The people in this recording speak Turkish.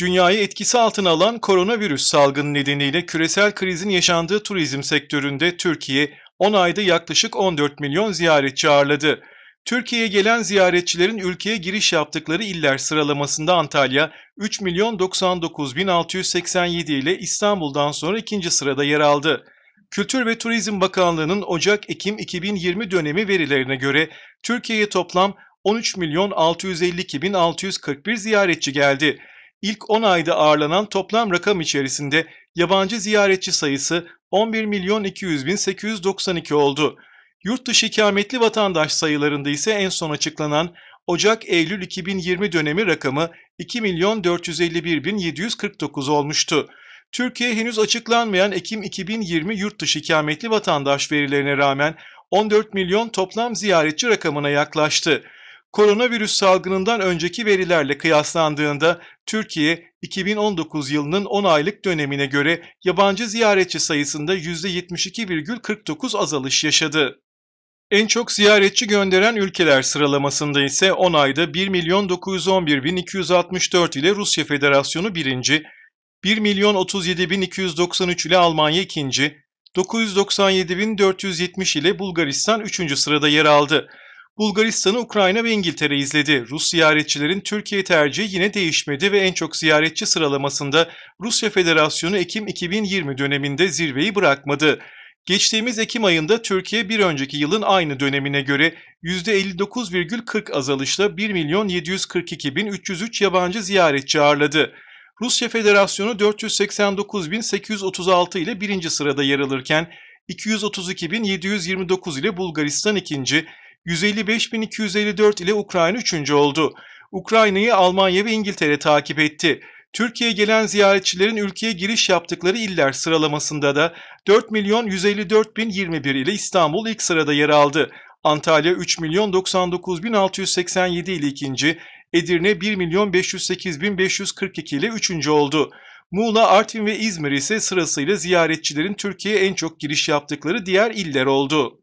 Dünyayı etkisi altına alan koronavirüs salgını nedeniyle küresel krizin yaşandığı turizm sektöründe Türkiye 10 ayda yaklaşık 14 milyon ziyaretçi ağırladı. Türkiye'ye gelen ziyaretçilerin ülkeye giriş yaptıkları iller sıralamasında Antalya 3 milyon 99 bin 687 ile İstanbul'dan sonra ikinci sırada yer aldı. Kültür ve Turizm Bakanlığı'nın Ocak-Ekim 2020 dönemi verilerine göre Türkiye'ye toplam 13 milyon 652 bin 641 ziyaretçi geldi ilk 10 ayda ağırlanan toplam rakam içerisinde yabancı ziyaretçi sayısı 11 milyon 200 bin 892 oldu. Yurt dışı ikametli vatandaş sayılarında ise en son açıklanan Ocak-Eylül 2020 dönemi rakamı 2 milyon 451 bin 749 olmuştu. Türkiye henüz açıklanmayan Ekim 2020 yurt dışı ikametli vatandaş verilerine rağmen 14 milyon toplam ziyaretçi rakamına yaklaştı. Koronavirüs salgınından önceki verilerle kıyaslandığında Türkiye 2019 yılının 10 aylık dönemine göre yabancı ziyaretçi sayısında %72,49 azalış yaşadı. En çok ziyaretçi gönderen ülkeler sıralamasında ise 10 ayda 1.911.264 ile Rusya Federasyonu birinci, 1.037.293 ile Almanya ikinci, 997.470 ile Bulgaristan üçüncü sırada yer aldı. Bulgaristan'ı Ukrayna ve İngiltere izledi. Rus ziyaretçilerin Türkiye tercihi yine değişmedi ve en çok ziyaretçi sıralamasında Rusya Federasyonu Ekim 2020 döneminde zirveyi bırakmadı. Geçtiğimiz Ekim ayında Türkiye bir önceki yılın aynı dönemine göre %59,40 azalışla 1.742.303 yabancı ziyaretçi ağırladı. Rusya Federasyonu 489.836 ile birinci sırada yer alırken 232.729 ile Bulgaristan ikinci, 155.254 ile Ukrayna 3. oldu. Ukrayna'yı Almanya ve İngiltere takip etti. Türkiye'ye gelen ziyaretçilerin ülkeye giriş yaptıkları iller sıralamasında da 4.154.021 ile İstanbul ilk sırada yer aldı. Antalya 3.099.687 ile ikinci, Edirne 1.508.542 ile üçüncü oldu. Muğla, Artvin ve İzmir ise sırasıyla ziyaretçilerin Türkiye'ye en çok giriş yaptıkları diğer iller oldu.